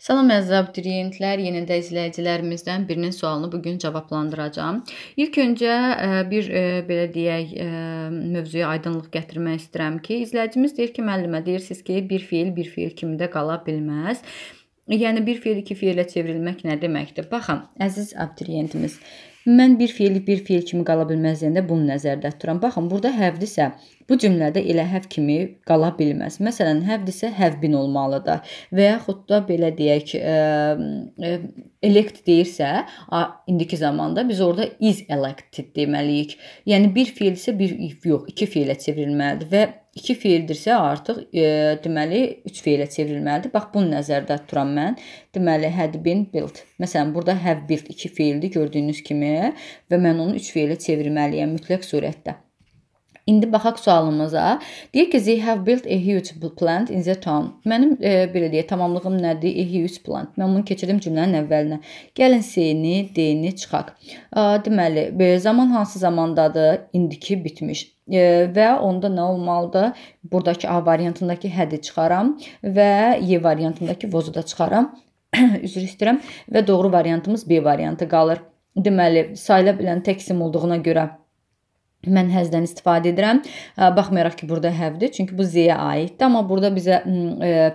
Salam əziz abituriyentlər, yenə də izləyicilərimizdən birinin sualını bu gün cavablandıracağam. İlk öncə e, bir e, belə deyək, e, mövzuya aydınlıq gətirmək istəyirəm ki, izləyicimiz deyir ki, müəllimə deyirsiniz ki, bir fiil bir fiil kimi də qala bilməz. Yəni bir fiil iki fielə çevrilmək nə deməkdir? Baxın, əziz abituriyentimiz, mən bir fiili bir fiil kimi qala bilməz deyəndə bunu nəzərdə tuturam. Baxın, burada həvdisə bu cümlədə elə həv kimi qala bilməz. Məsələn, həvdisə həvbin olmalıdır və yaxud da belə deyək, ə, elect deyirsə, a, indiki zamanda biz orada is elected deməliyik. Yəni bir fiil isə bir yox, iki fielə çevrilməlidir və iki feildirsə artıq e, deməli 3 feilə çevrilməlidir. Bax bunu nəzərdə tuturam mən. Deməli had been built. Məsələn, burada have built iki feildir gördüyünüz kimi və mən onu 3 feilə çevirməliyəm mütləq surətdə. İndi baxaq sualımıza. Deyir ki, they have built a huge plant in the town. Mənim e, belə deyək, tamamlığım nədir? A huge plant. Mən bunu keçirim cümlənin əvvəlinə. Gəlin C-ni, D-ni çıxaq. E, deməli, zaman hansı zamandadır? İndiki bitmiş e, və onda nə olmalıdır? Burdakı A variantındakı hədi çıxaram və Y variantındakı vozu da çıxaram. Üzr istəyirəm və doğru variantımız B variantı qalır. Deməli, sayıla bilən tək sim olduğuna görə mən həzdən istifadə edirəm. Baxmayaraq ki, burada həvdir, çünki bu Z-yə aiddir, amma burada bizə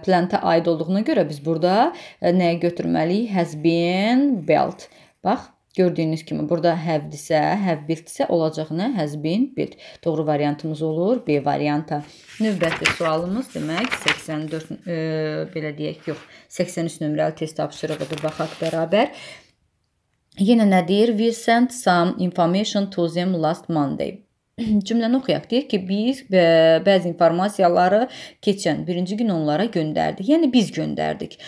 plantə aid olduğuna görə biz burada nəyə götürməliyik? Has been built. Bax, gördüyünüz kimi burada həvdirsə, have built-isə olacağını has been built. Doğru variantımız olur B varianta. Növbəti sualımız demək 84 e, belə deyək, yox, 83 nömrəli test tapşırığıdır. Baxaq bərabər. Yenə nə deyir? We sent some information to them last Monday. Cümləni oxuyaq. Deyir ki, biz e, bəzi informasiyaları keçən birinci gün onlara göndərdik. Yəni biz göndərdik.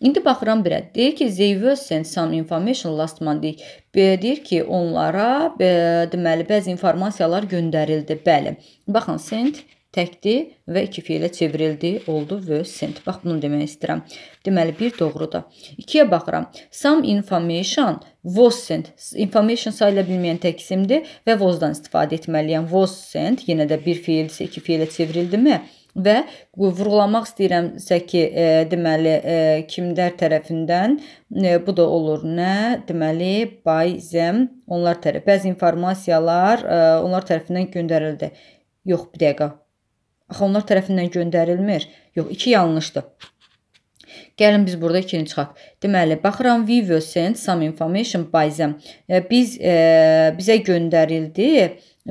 İndi baxıram birə. Deyir ki, they were sent some information last Monday. Deyir ki, onlara e, deməli bəzi informasiyalar göndərildi. Bəli. Baxın, sent təkdi və iki fiilə çevrildi, oldu və sent. Bax bunu demək istəyirəm. Deməli bir doğrudur. 2-yə baxıram. Some information was sent. Information sayıla bilməyən təksimdir və was-dan istifadə etməliyəm. Was sent yenə də bir fiildirsə iki fiilə çevrildimi? və vurğulamaq istəyirəmsə ki, e, deməli, e, kimlər tərəfindən e, bu da olur nə? Deməli, by them onlar tərəf. Bəzi informasiyalar e, onlar tərəfindən göndərildi. Yox, bir dəqiqə. Axı onlar tərəfindən göndərilmir. Yox, iki yanlışdır. Gəlin biz burada ikini çıxaq. Deməli, baxıram we were sent some information by them. Biz e, bizə göndərildi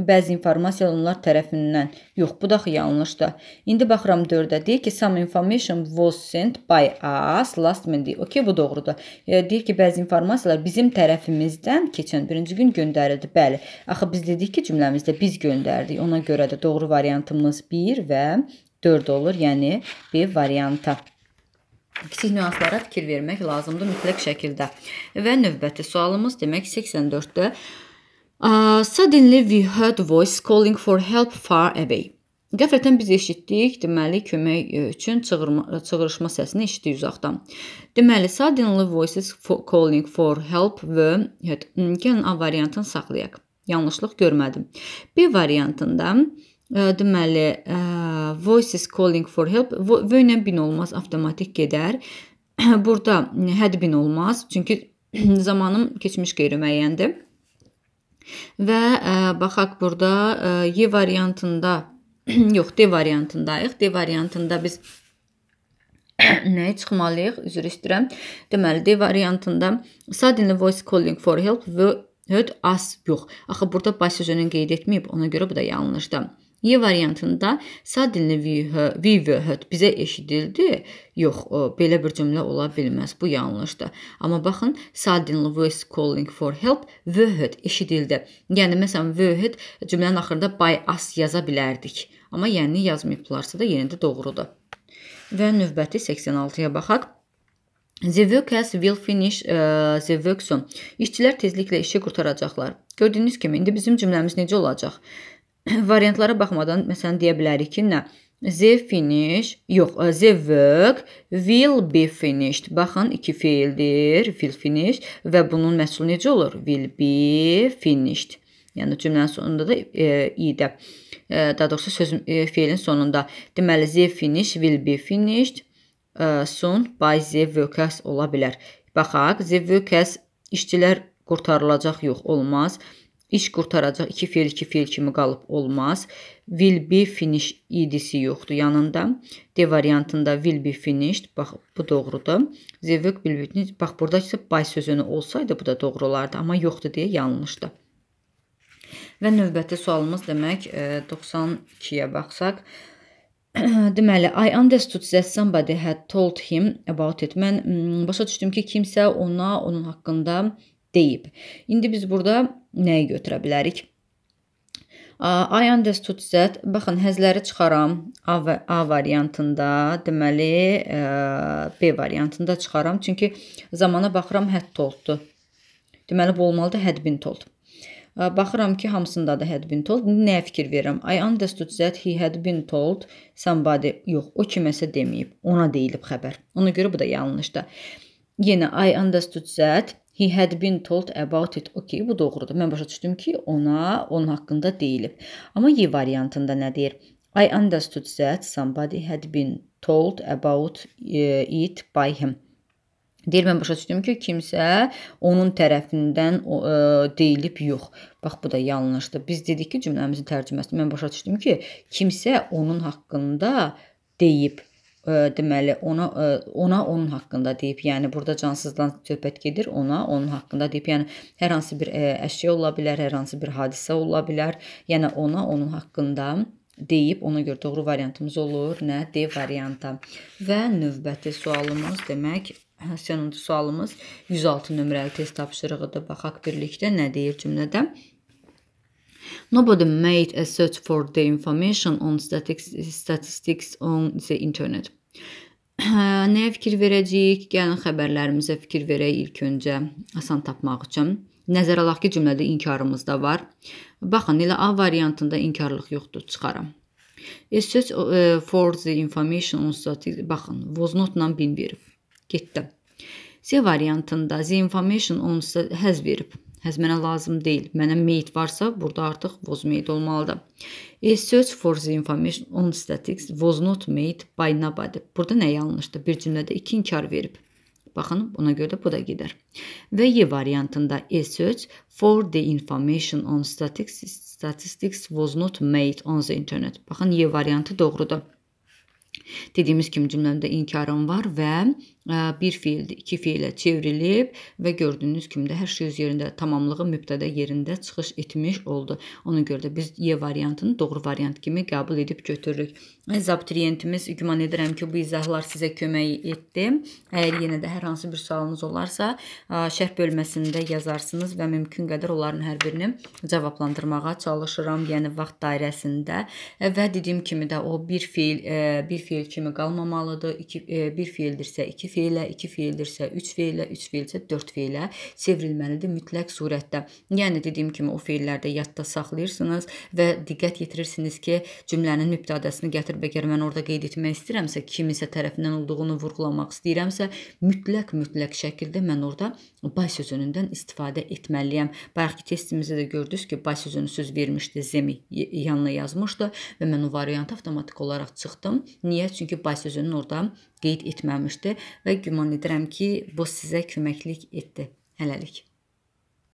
bəzi informasiya onlar tərəfindən. Yox, bu da yanlışdır. İndi baxıram 4-də deyir ki, some information was sent by us last minute. Okay, bu doğrudur. E, deyir ki, bəzi informasiyalar bizim tərəfimizdən keçən birinci gün göndərildi. Bəli. Axı biz dedik ki, cümləmizdə biz göndərdik. Ona görə də doğru variantımız 1 və 4 olur, yəni B variantı kiçik nüanslara fikir vermək lazımdır mütləq şəkildə. Və növbəti sualımız demək 84-də uh, suddenly we heard voice calling for help far away. Qəflətən biz eşitdik, deməli kömək e, üçün çığırma, e, çığırışma səsini eşitdik uzaqdan. Deməli suddenly voices for calling for help və mm, gəlin A variantını saxlayaq. Yanlışlıq görmədim. B variantında deməli voices calling for help v ilə bin olmaz, avtomatik gedər. Burada hədbin olmaz, çünki zamanım keçmiş qeyri-müəyyəndir. Və ə, baxaq burada ə, Y variantında yox, D variantındayıq. D variantında biz nəyə çıxmalıyıq? Üzr istəyirəm. Deməli, D variantında suddenly voice calling for help və höd as yox. Axı burada baş sözünü qeyd etməyib, ona görə bu da yanlışdır. Y variantında sağ dilini VVHT bizə eşidildi. Yox, belə bir cümlə ola bilməz. Bu yanlışdır. Amma baxın, sağ dilini voice calling for help VHT hə eşidildi. Yəni məsələn VHT hə cümlənin axırında by us yaza bilərdik. Amma yəni yazmayıblarsa da yenə də doğrudur. Və növbəti 86-ya baxaq. The workers will finish uh, the work soon. İşçilər tezliklə işi qurtaracaqlar. Gördüyünüz kimi indi bizim cümləmiz necə olacaq? variantlara baxmadan məsələn deyə bilərik ki, nə? The finish, yox, the work will be finished. Baxın, iki feildir, will finish və bunun məhsulu necə olur? Will be finished. Yəni cümlənin sonunda da e, i-də. E, daha doğrusu söz e, feilin sonunda. Deməli, the finish will be finished e, soon by the workers ola bilər. Baxaq, the workers işçilər qurtarılacaq yox, olmaz. Olmaz İş qurtaracaq. 2 fe'l 2 fe'l kimi qalıb olmaz. Will be finished idisi yoxdur yanında. D variantında will be finished. Bax bu doğrudur. The work will be finished. Bax burada isə by sözünü olsaydı bu da doğru olardı, amma yoxdur deyə yanlışdı. Və növbəti sualımız demək 92-yə e, baxsaq Deməli, I understood that somebody had told him about it. Mən mm, başa düşdüm ki, kimsə ona onun haqqında deyib. İndi biz burada nəyi götürə bilərik? I understood that. Baxın, həzləri çıxaram A, A variantında, deməli e, B variantında çıxaram. Çünki zamana baxıram had told-du. Deməli bu olmalıdır had been told. Baxıram ki, hamısında da had been told. Nəyə fikir verirəm? I understood that he had been told somebody. Yox, o kiməsə deməyib. Ona deyilib xəbər. Ona görə bu da yanlışdır. Yenə I understood that He had been told about it. Okay, bu doğrudur. Mən başa düşdüm ki, ona onun haqqında deyilib. Amma Y variantında nə deyir? I understood that somebody had been told about e, it by him. Deyir, mən başa düşdüm ki, kimsə onun tərəfindən ə, e, deyilib yox. Bax, bu da yanlışdır. Biz dedik ki, cümləmizin tərcüməsini mən başa düşdüm ki, kimsə onun haqqında deyib deməli ona ona onun haqqında deyib, yəni burada cansızdan söhbət gedir, ona onun haqqında deyib. Yəni hər hansı bir e, əşya ola bilər, hər hansı bir hadisə ola bilər. Yəni ona onun haqqında deyib, ona görə doğru variantımız olur. Nə? D variantı. Və növbəti sualımız demək hə, Sonuncu sualımız 106 nömrəli test tapşırığıdır. Baxaq birlikdə nə deyir cümlədə? Nobody made a search for the information on statistics, statistics on the internet. Hə, nəyə fikir verəcəyik? Gəlin xəbərlərimizə fikir verək ilk öncə asan tapmaq üçün. Nəzərə alaq ki, cümlədə inkarımız da var. Baxın, elə A variantında inkarlıq yoxdur, çıxaram. A search e, for the information on static baxın, was not-la bin verib. Getdi. C variantında the information on has verib. Həz mənə lazım deyil. Mənə meyit varsa, burada artıq was meyit olmalıdır. A search for the information on statistics was not made by nobody. Burada nə yanlışdır? Bir cümlədə iki inkar verib. Baxın, buna görə də bu da gedər. Və Y variantında a search for the information on statistics, statistics was not made on the internet. Baxın, Y variantı doğrudur. Dediyimiz kimi cümləmdə inkarım var və bir fiildi, iki fiilə çevrilib və gördüyünüz kimi də hər şey öz yerində, tamamlığı mübtədə yerində çıxış etmiş oldu. Ona görə də biz Y variantını doğru variant kimi qəbul edib götürürük. Əziz abituriyentimiz, güman edirəm ki, bu izahlar sizə kömək etdi. Əgər yenə də hər hansı bir sualınız olarsa, şərh bölməsində yazarsınız və mümkün qədər onların hər birini cavablandırmağa çalışıram, yəni vaxt dairəsində. Və dediyim kimi də o bir fiil bir fiil kimi qalmamalıdır. 2 bir fiildirsə 2 fiil feilə, 2 feildirsə, 3 feilə, 3 feildirsə, 4 feilə çevrilməlidir mütləq surətdə. Yəni dediyim kimi o feillərdə yadda saxlayırsınız və diqqət yetirirsiniz ki, cümlənin mübtədəsini gətirib-gətir mən orada qeyd etmək istəyirəmsə, kiminsə tərəfindən olduğunu vurğulamaq istəyirəmsə, mütləq-mütləq şəkildə mən orada bay sözünündən istifadə etməliyəm. Bayaqki testimizdə də gördünüz ki, bay sözünü söz vermişdi, zemi yanına yazmışdı və mən o variantı avtomatik olaraq çıxdım. Niyə? Çünki bay sözünün orada qeyd etməmişdi və güman edirəm ki, bu sizə köməklik etdi. Hələlik.